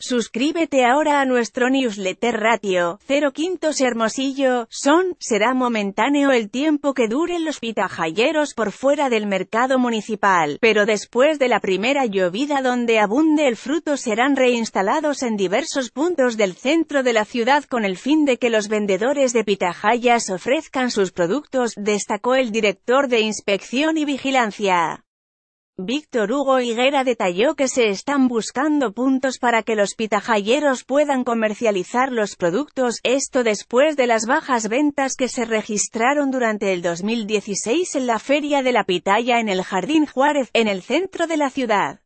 Suscríbete ahora a nuestro newsletter ratio, 0 quintos Hermosillo, son, será momentáneo el tiempo que duren los pitajayeros por fuera del mercado municipal, pero después de la primera llovida donde abunde el fruto serán reinstalados en diversos puntos del centro de la ciudad con el fin de que los vendedores de pitajayas ofrezcan sus productos, destacó el director de Inspección y Vigilancia. Víctor Hugo Higuera detalló que se están buscando puntos para que los pitajayeros puedan comercializar los productos, esto después de las bajas ventas que se registraron durante el 2016 en la Feria de la Pitaya en el Jardín Juárez, en el centro de la ciudad.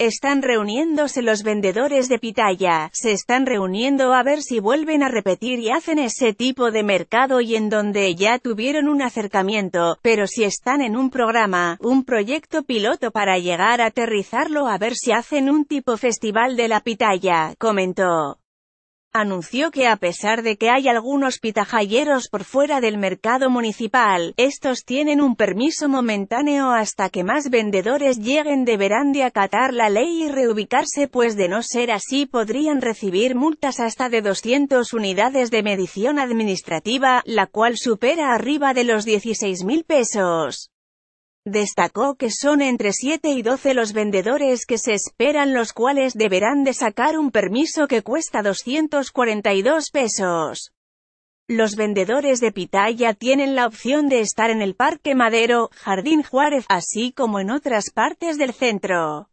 Están reuniéndose los vendedores de pitaya, se están reuniendo a ver si vuelven a repetir y hacen ese tipo de mercado y en donde ya tuvieron un acercamiento, pero si están en un programa, un proyecto piloto para llegar a aterrizarlo a ver si hacen un tipo festival de la pitaya, comentó. Anunció que a pesar de que hay algunos pitajalleros por fuera del mercado municipal, estos tienen un permiso momentáneo hasta que más vendedores lleguen deberán de acatar la ley y reubicarse pues de no ser así podrían recibir multas hasta de 200 unidades de medición administrativa, la cual supera arriba de los 16 mil pesos. Destacó que son entre 7 y 12 los vendedores que se esperan los cuales deberán de sacar un permiso que cuesta 242 pesos. Los vendedores de pitaya tienen la opción de estar en el Parque Madero, Jardín Juárez, así como en otras partes del centro.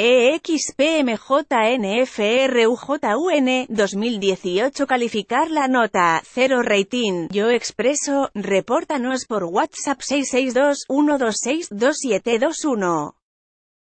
EXPMJNFRUJUN 2018 calificar la nota, Cero rating, yo expreso, repórtanos por WhatsApp 662 126 2721.